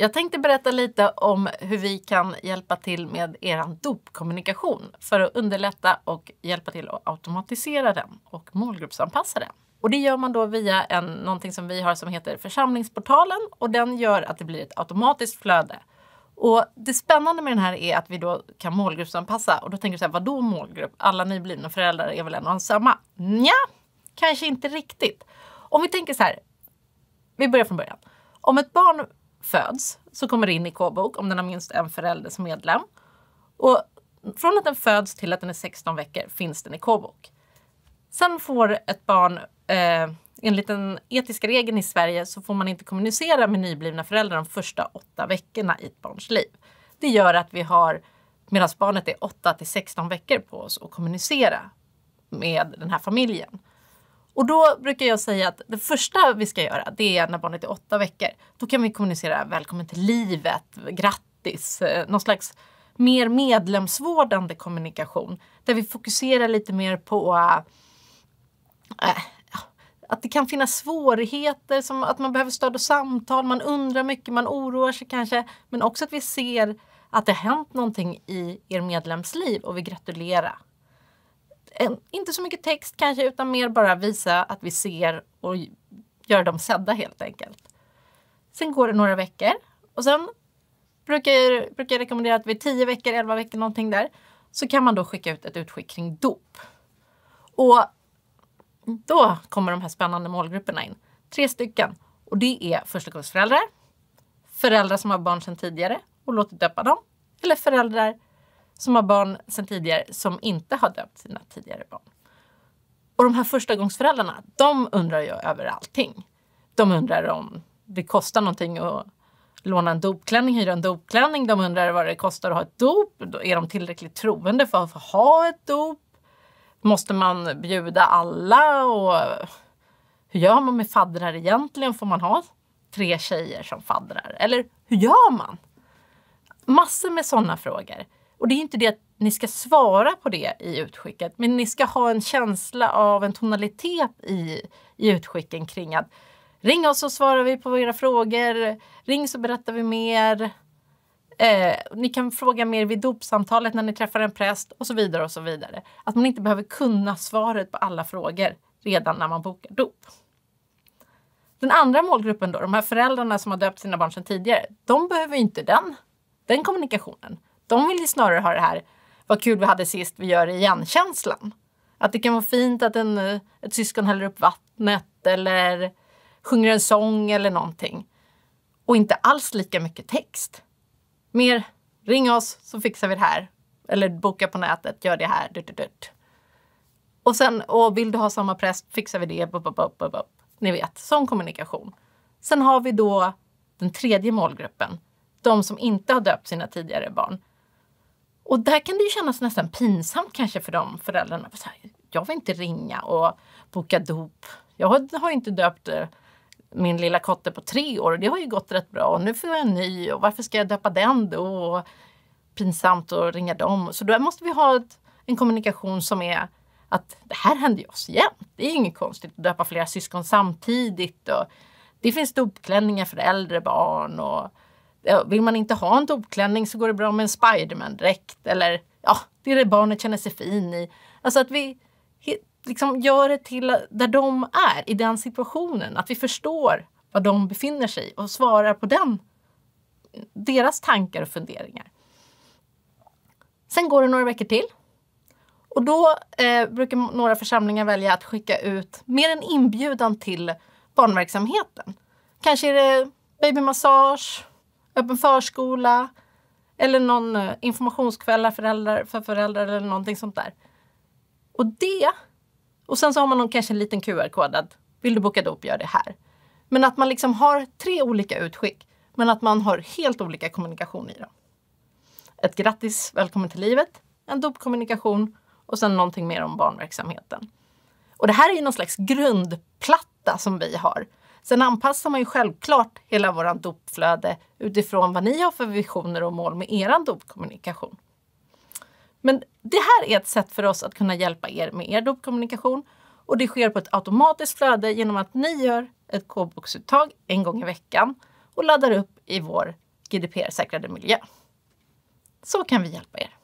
Jag tänkte berätta lite om hur vi kan hjälpa till med er dopkommunikation för att underlätta och hjälpa till att automatisera den och målgruppsanpassa den. Och det gör man då via en, någonting som vi har som heter Församlingsportalen och den gör att det blir ett automatiskt flöde. Och det spännande med den här är att vi då kan målgruppsanpassa och då tänker du så här, vadå målgrupp? Alla nyblivna föräldrar är väl en och samma? Nja, kanske inte riktigt. Om vi tänker så här, vi börjar från början. Om ett barn föds så kommer det in i K-bok om den har minst en förälder som medlem. Och från att den föds till att den är 16 veckor finns den i K-bok. Sen får ett barn, eh, enligt den etiska regeln i Sverige, så får man inte kommunicera med nyblivna föräldrar de första åtta veckorna i ett barns liv. Det gör att vi har, medan barnet är 8 till 16 veckor på oss att kommunicera med den här familjen. Och då brukar jag säga att det första vi ska göra, det är när barnet är åtta veckor. Då kan vi kommunicera välkommen till livet, grattis, eh, någon slags mer medlemsvårdande kommunikation. Där vi fokuserar lite mer på äh, att det kan finnas svårigheter, som att man behöver stöd och samtal, man undrar mycket, man oroar sig kanske. Men också att vi ser att det har hänt någonting i er medlemsliv och vi gratulerar inte så mycket text kanske utan mer bara visa att vi ser och göra dem sedda helt enkelt. Sen går det några veckor och sen brukar jag, brukar jag rekommendera att vid 10 veckor, 11 veckor någonting där så kan man då skicka ut ett utskick kring dop. Och då kommer de här spännande målgrupperna in. Tre stycken och det är förstagångsföräldrar, föräldrar som har barn sedan tidigare och låter döpa dem eller föräldrar som har barn sedan tidigare som inte har dömt sina tidigare barn. Och de här förstagångsföräldrarna, de undrar ju över allting. De undrar om det kostar någonting att låna en dopklänning, hyra en dopklänning. De undrar vad det kostar att ha ett dop. är de tillräckligt troende för att få ha ett dop? Måste man bjuda alla? Och hur gör man med faddrar egentligen? Får man ha tre tjejer som faddrar? Eller hur gör man? Massor med sådana frågor. Och det är inte det att ni ska svara på det i utskicket, men ni ska ha en känsla av en tonalitet i, i utskicken kring att ring oss så svarar vi på era frågor, ring så berättar vi mer. Eh, ni kan fråga mer vid dopsamtalet när ni träffar en präst och så vidare och så vidare. Att man inte behöver kunna svaret på alla frågor redan när man bokar dop. Den andra målgruppen då, de här föräldrarna som har döpt sina barn sedan tidigare, de behöver inte den, den kommunikationen. De vill ju snarare ha det här, vad kul vi hade sist, vi gör det igen-känslan. Att det kan vara fint att en, eh, ett syskon häller upp vattnet eller sjunger en sång eller någonting. Och inte alls lika mycket text. Mer ring oss så fixar vi det här. Eller boka på nätet, gör det här. Dut, dut, dut. Och sen, och vill du ha samma präst fixar vi det. Bup, bup, bup, bup. Ni vet, sån kommunikation. Sen har vi då den tredje målgruppen. De som inte har döpt sina tidigare barn. Och där kan det ju kännas nästan pinsamt kanske för de föräldrarna. För så här, jag vill inte ringa och boka dop. Jag har, har inte döpt eh, min lilla kotte på tre år och det har ju gått rätt bra. Och nu får jag en ny och varför ska jag döpa den då? Och pinsamt att ringa dem. Så då måste vi ha ett, en kommunikation som är att det här händer ju oss jämt. Det är inget konstigt att döpa flera syskon samtidigt. Och det finns dopklänningar för äldre barn. och vill man inte ha en dopklänning så går det bra med en Spiderman-dräkt eller ja, det är det barnet känner sig fin i. Alltså att vi liksom gör det till där de är i den situationen. Att vi förstår var de befinner sig och svarar på den, deras tankar och funderingar. Sen går det några veckor till. Och då eh, brukar några församlingar välja att skicka ut mer en inbjudan till barnverksamheten. Kanske är det babymassage, öppen förskola eller någon eh, informationskväll för föräldrar, för föräldrar eller någonting sånt där. Och det, och sen så har man någon, kanske en liten QR-kod att vill du boka dop, gör det här. Men att man liksom har tre olika utskick, men att man har helt olika kommunikation i dem. Ett grattis, välkommen till livet, en dopkommunikation och sen någonting mer om barnverksamheten. Och det här är ju någon slags grundplatta som vi har Sen anpassar man ju självklart hela vårt dopflöde utifrån vad ni har för visioner och mål med er dopkommunikation. Men det här är ett sätt för oss att kunna hjälpa er med er dopkommunikation och det sker på ett automatiskt flöde genom att ni gör ett kodboksuttag en gång i veckan och laddar upp i vår GDPR-säkrade miljö. Så kan vi hjälpa er.